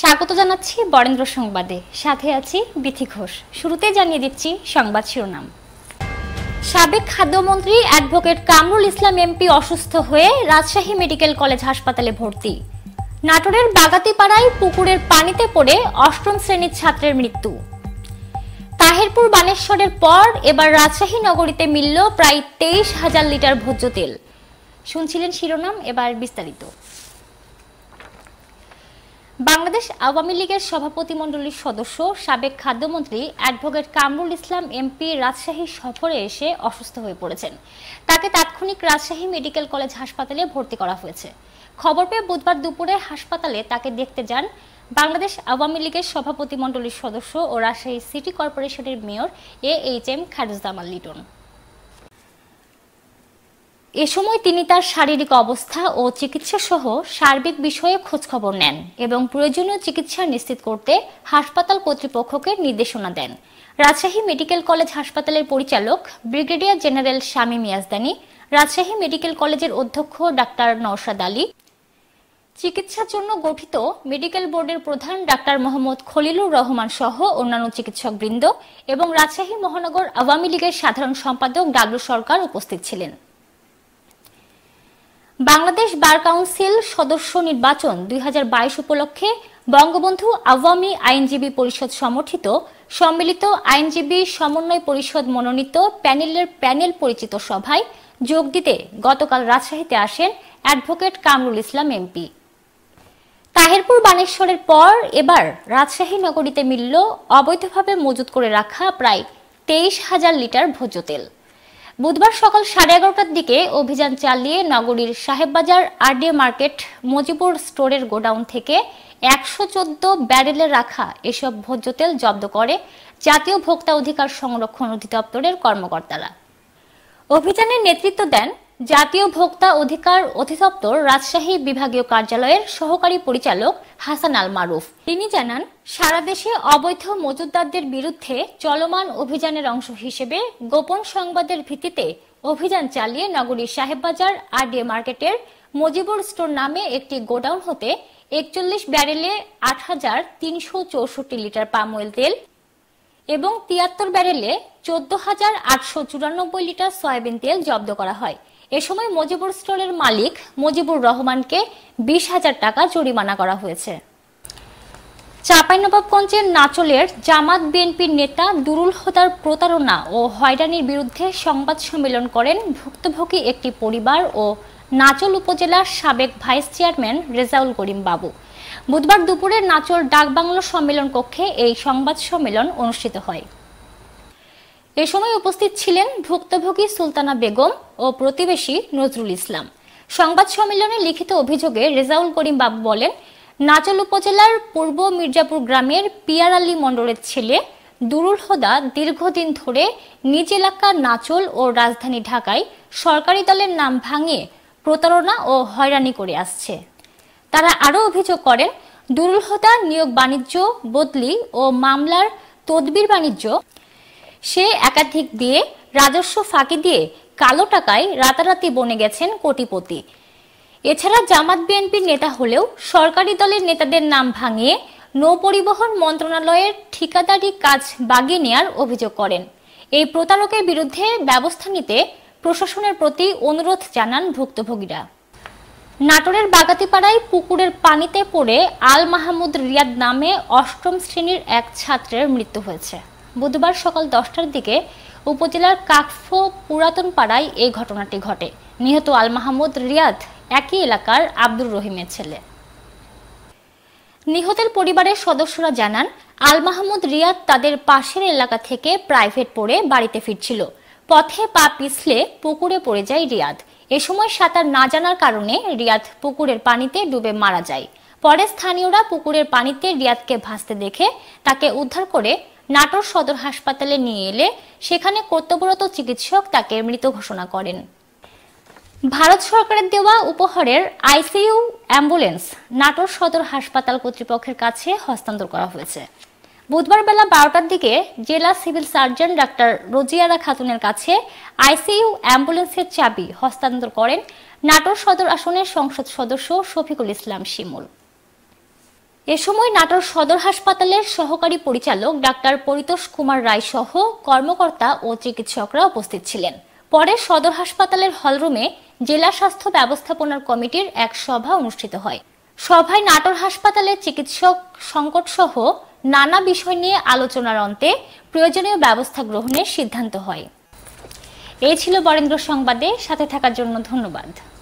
স্বাগত জানাচ্ছি বরেন্দ্র সংবাদে সাথে আছি বিথি ঘোষ শুরুতে জানিয়ে দিচ্ছি সংবাদ শিরোনাম সাবেক খাদ্যমন্ত্রী অ্যাডভোকেট কামরুল ইসলাম এমপি অসুস্থ হয়ে রাজশাহী মেডিকেল কলেজ হাসপাতালে ভর্তি নাটোরের বাগাতিপাড়ায় পুকুরের পানিতে পড়ে অষ্টম শ্রেণীর ছাত্রের মৃত্যু তাহেরপুর বানেশ্বরের পর এবার রাজশাহী নগরীতে মিলল প্রায় তেইশ হাজার লিটার ভোজ্য তেল শুনছিলেন শিরোনাম এবার বিস্তারিত বাংলাদেশ আওয়ামী লীগের সভাপতিমণ্ডলীর সদস্য সাবেক খাদ্যমন্ত্রী অ্যাডভোকেট কামরুল ইসলাম এমপি রাজশাহী সফরে এসে অসুস্থ হয়ে পড়েছেন তাকে তাৎক্ষণিক রাজশাহী মেডিকেল কলেজ হাসপাতালে ভর্তি করা হয়েছে খবর পেয়ে বুধবার দুপুরে হাসপাতালে তাকে দেখতে যান বাংলাদেশ আওয়ামী লীগের সভাপতিমণ্ডলীর সদস্য ও রাজশাহী সিটি কর্পোরেশনের mayor A H M Khairuzzaman Liton এ সময় তিনি তার শারীরিক অবস্থা ও চিকিৎসা সহ সার্বিক বিষয়ে খোঁজখবর নেন এবং প্রয়োজনীয় চিকিৎসা নিশ্চিত করতে হাসপাতাল কর্তৃপক্ষকে নির্দেশনা দেন রাজশাহী মেডিকেল কলেজ হাসপাতালের পরিচালক ব্রিগেডিয়ার জেনারেল স্বামী মিয়াজদানি রাজশাহী মেডিকেল কলেজের অধ্যক্ষ ডাক্তার নওশাদ আলী চিকিৎসার জন্য গঠিত মেডিকেল বোর্ডের প্রধান ডাক্তার মোহাম্মদ খলিলুর রহমান সহ অন্যান্য চিকিৎসক বৃন্দ এবং রাজশাহী মহানগর আওয়ামী লীগের সাধারণ সম্পাদক ডাবলু সরকার উপস্থিত ছিলেন বাংলাদেশ বার কাউন্সিল সদস্য নির্বাচন দুই উপলক্ষে বঙ্গবন্ধু আওয়ামী আইনজীবী পরিষদ সমর্থিত সম্মিলিত আইনজীবী সমন্বয় পরিষদ মনোনীত প্যানেলের প্যানেল পরিচিত সভায় যোগ দিতে গতকাল রাজশাহীতে আসেন অ্যাডভোকেট কামরুল ইসলাম এমপি তাহেরপুর বানেশ্বরের পর এবার রাজশাহী নগরীতে মিলল অবৈধভাবে মজুত করে রাখা প্রায় তেইশ হাজার লিটার ভোজ্য তেল বুধবার সকাল সাড়ে এগারোটার দিকে অভিযান চালিয়ে নগরীর সাহেববাজার আরডিএ মার্কেট মজিবুর স্টোরের গোডাউন থেকে একশো চোদ্দ ব্যারেলে রাখা এসব ভোজ্য তেল জব্দ করে জাতীয় ভোক্তা অধিকার সংরক্ষণ অধিদপ্তরের কর্মকর্তারা অভিযানের নেতৃত্ব দেন জাতীয় ভোক্তা অধিকার অধিদপ্তর রাজশাহী বিভাগীয় কার্যালয়ের সহকারী পরিচালক হাসান আল মারুফ তিনি জানান সারা দেশে অবৈধ মজুদদারদের বিরুদ্ধে চলমান অভিযানের অংশ হিসেবে গোপন সংবাদের ভিত্তিতে অভিযান চালিয়ে নগরীর সাহেববাজার আরডিএ মার্কেটের মজিবুর স্টোর নামে একটি গোডাউন হতে একচল্লিশ ব্যারেলে আট হাজার তিনশো চৌষট্টি লিটার পাম অয়েল তেল এবং তিয়াত্তর ব্যারেলে চোদ্দ হাজার আটশো চুরানব্বই লিটার সয়াবিন তেল জব্দ করা হয় এ সময় মজিবুর স্টলের মালিক মজিবুর রহমানকে বিশ হাজার টাকা জরিমানা করা হয়েছে চাঁপাইনবাবগঞ্জের নাচলের জামাত বিএনপির নেতা দুরুল হোদার প্রতারণা ও হয়রানির বিরুদ্ধে সংবাদ সম্মেলন করেন ভুক্তভোগী একটি পরিবার ও নাচল উপজেলার সাবেক ভাইস চেয়ারম্যান রেজাউল করিম বাবু বুধবার দুপুরে নাচল ডাকবাংলো সম্মেলন কক্ষে এই সংবাদ সম্মেলন অনুষ্ঠিত হয় এ সময় উপস্থিত ছিলেন ভুক্তভোগী সুলতানা বেগম ও প্রতিবেশী নজরুল ইসলাম সংবাদ সম্মেলনে লিখিত অভিযোগে রেজাউল করিম বাবু বলেন নাচল উপজেলার পূর্ব মির্জাপুর গ্রামের পিয়ার আলী মণ্ডলের ছেলে দুরুল হোদা দীর্ঘদিন ধরে নিজ এলাকার নাচল ও রাজধানী ঢাকায় সরকারি দলের নাম ভাঙিয়ে প্রতারণা ও হয়রানি করে আসছে তারা আরও অভিযোগ করেন দুরুল হোদা নিয়োগ বাণিজ্য বদলি ও মামলার তদবির বাণিজ্য সে একাধিক দিয়ে রাজস্ব ফাঁকি দিয়ে কালো টাকায় রাতারাতি বনে গেছেন কোটিপতি এছাড়া জামাত বিএনপির নেতা হলেও সরকারি দলের নেতাদের নাম ভাঙিয়ে নৌপরিবহন মন্ত্রণালয়ের ঠিকাদারি কাজ বাগিয়ে নেয়ার অভিযোগ করেন এই প্রতারকের বিরুদ্ধে ব্যবস্থা নিতে প্রশাসনের প্রতি অনুরোধ জানান ভুক্তভোগীরা নাটোরের বাগাতিপাড়ায় পুকুরের পানিতে পড়ে আল মাহমুদ রিয়াদ নামে অষ্টম শ্রেণীর এক ছাত্রের মৃত্যু হয়েছে বুধবার সকাল দশটার দিকে উপজেলার কাকফো পুরাতন পাড়ায় এই ঘটনাটি ঘটে নিহত আল মাহমুদ রিয়াদ একই এলাকার আব্দুর রহিমের ছেলে নিহতের পরিবারের সদস্যরা জানান আল মাহমুদ রিয়াদ তাদের পাশের এলাকা থেকে প্রাইভেট পড়ে বাড়িতে ফিরছিল পথে পা পিছলে পুকুরে পড়ে যায় রিয়াদ এ সময় সাঁতার না জানার কারণে রিয়াদ পুকুরের পানিতে ডুবে মারা যায় পরে স্থানীয়রা পুকুরের পানিতে রিয়াদকে ভাসতে দেখে তাকে উদ্ধার করে নাটোর সদর হাসপাতালে নিয়ে এলে সেখানে কর্তব্যরত চিকিৎসক তাকে মৃত ঘোষণা করেন ভারত সরকারের দেওয়া উপহারের আইসিইউ অ্যাম্বুলেন্স নাটোর সদর হাসপাতাল কর্তৃপক্ষের কাছে হস্তান্তর করা হয়েছে বুধবার বেলা বারোটার দিকে জেলা সিভিল সার্জন ডাক্তার রোজিয়ারা খাতুনের কাছে আইসিইউ অ্যাম্বুলেন্সের চাবি হস্তান্তর করেন নাটোর সদর আসনের সংসদ সদস্য শফিকুল ইসলাম শিমুল এ সময় নাটোর সদর হাসপাতালের সহকারী পরিচালক ডাক্তার পরিতোষ কুমার রায় সহ কর্মকর্তা ও চিকিৎসকরা উপস্থিত ছিলেন পরে সদর হাসপাতালের হলরুমে জেলা স্বাস্থ্য ব্যবস্থাপনার কমিটির এক সভা অনুষ্ঠিত হয় সভায় নাটোর হাসপাতালে চিকিৎসক সংকট সহ নানা বিষয় নিয়ে আলোচনার অন্তে প্রয়োজনীয় ব্যবস্থা গ্রহণের সিদ্ধান্ত হয় এই ছিল বরেন্দ্র সংবাদে সাথে থাকার জন্য ধন্যবাদ